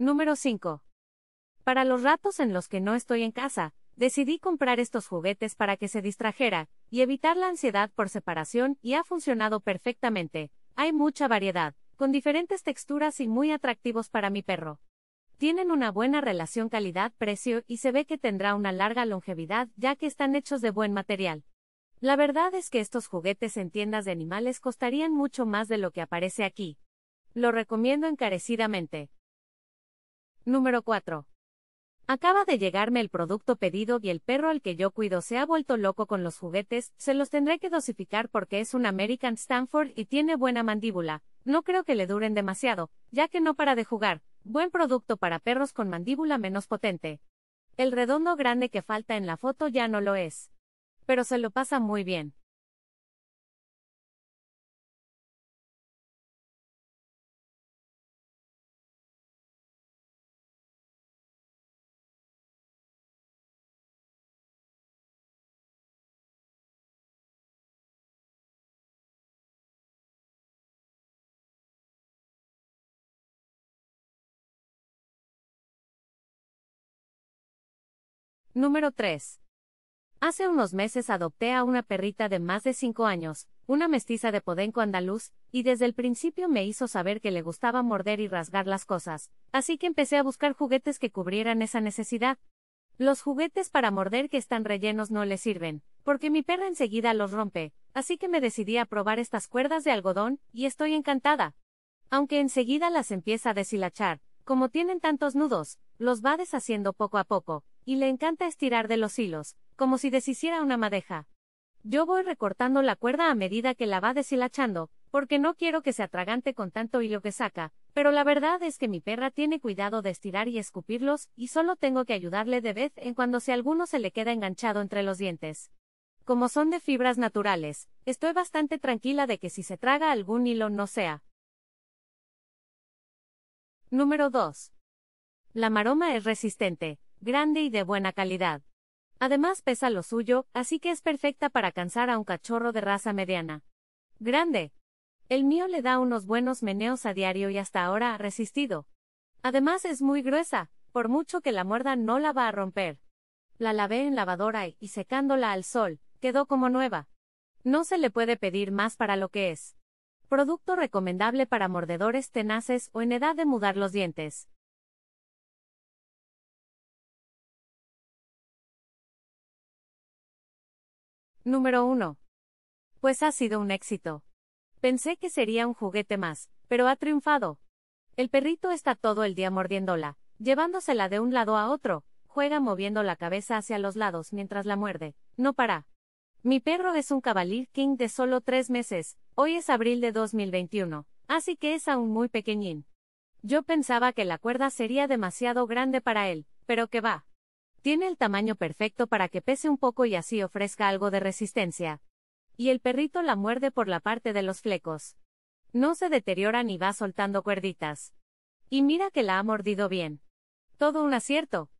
Número 5. Para los ratos en los que no estoy en casa, decidí comprar estos juguetes para que se distrajera y evitar la ansiedad por separación y ha funcionado perfectamente. Hay mucha variedad, con diferentes texturas y muy atractivos para mi perro. Tienen una buena relación calidad-precio y se ve que tendrá una larga longevidad ya que están hechos de buen material. La verdad es que estos juguetes en tiendas de animales costarían mucho más de lo que aparece aquí. Lo recomiendo encarecidamente. Número 4. Acaba de llegarme el producto pedido y el perro al que yo cuido se ha vuelto loco con los juguetes, se los tendré que dosificar porque es un American Stanford y tiene buena mandíbula, no creo que le duren demasiado, ya que no para de jugar, buen producto para perros con mandíbula menos potente. El redondo grande que falta en la foto ya no lo es. Pero se lo pasa muy bien. Número 3. Hace unos meses adopté a una perrita de más de 5 años, una mestiza de Podenco andaluz, y desde el principio me hizo saber que le gustaba morder y rasgar las cosas, así que empecé a buscar juguetes que cubrieran esa necesidad. Los juguetes para morder que están rellenos no le sirven, porque mi perra enseguida los rompe, así que me decidí a probar estas cuerdas de algodón, y estoy encantada. Aunque enseguida las empieza a deshilachar, como tienen tantos nudos, los va deshaciendo poco a poco, y le encanta estirar de los hilos, como si deshiciera una madeja. Yo voy recortando la cuerda a medida que la va deshilachando, porque no quiero que se atragante con tanto hilo que saca, pero la verdad es que mi perra tiene cuidado de estirar y escupirlos, y solo tengo que ayudarle de vez en cuando si alguno se le queda enganchado entre los dientes. Como son de fibras naturales, estoy bastante tranquila de que si se traga algún hilo no sea. Número 2. La maroma es resistente, grande y de buena calidad. Además pesa lo suyo, así que es perfecta para cansar a un cachorro de raza mediana. Grande. El mío le da unos buenos meneos a diario y hasta ahora ha resistido. Además es muy gruesa, por mucho que la muerda no la va a romper. La lavé en lavadora y, secándola al sol, quedó como nueva. No se le puede pedir más para lo que es. Producto recomendable para mordedores tenaces o en edad de mudar los dientes. Número 1. Pues ha sido un éxito. Pensé que sería un juguete más, pero ha triunfado. El perrito está todo el día mordiéndola, llevándosela de un lado a otro, juega moviendo la cabeza hacia los lados mientras la muerde, no para. Mi perro es un Cavalier King de solo tres meses, hoy es abril de 2021, así que es aún muy pequeñín. Yo pensaba que la cuerda sería demasiado grande para él, pero que va. Tiene el tamaño perfecto para que pese un poco y así ofrezca algo de resistencia. Y el perrito la muerde por la parte de los flecos. No se deteriora ni va soltando cuerditas. Y mira que la ha mordido bien. Todo un acierto.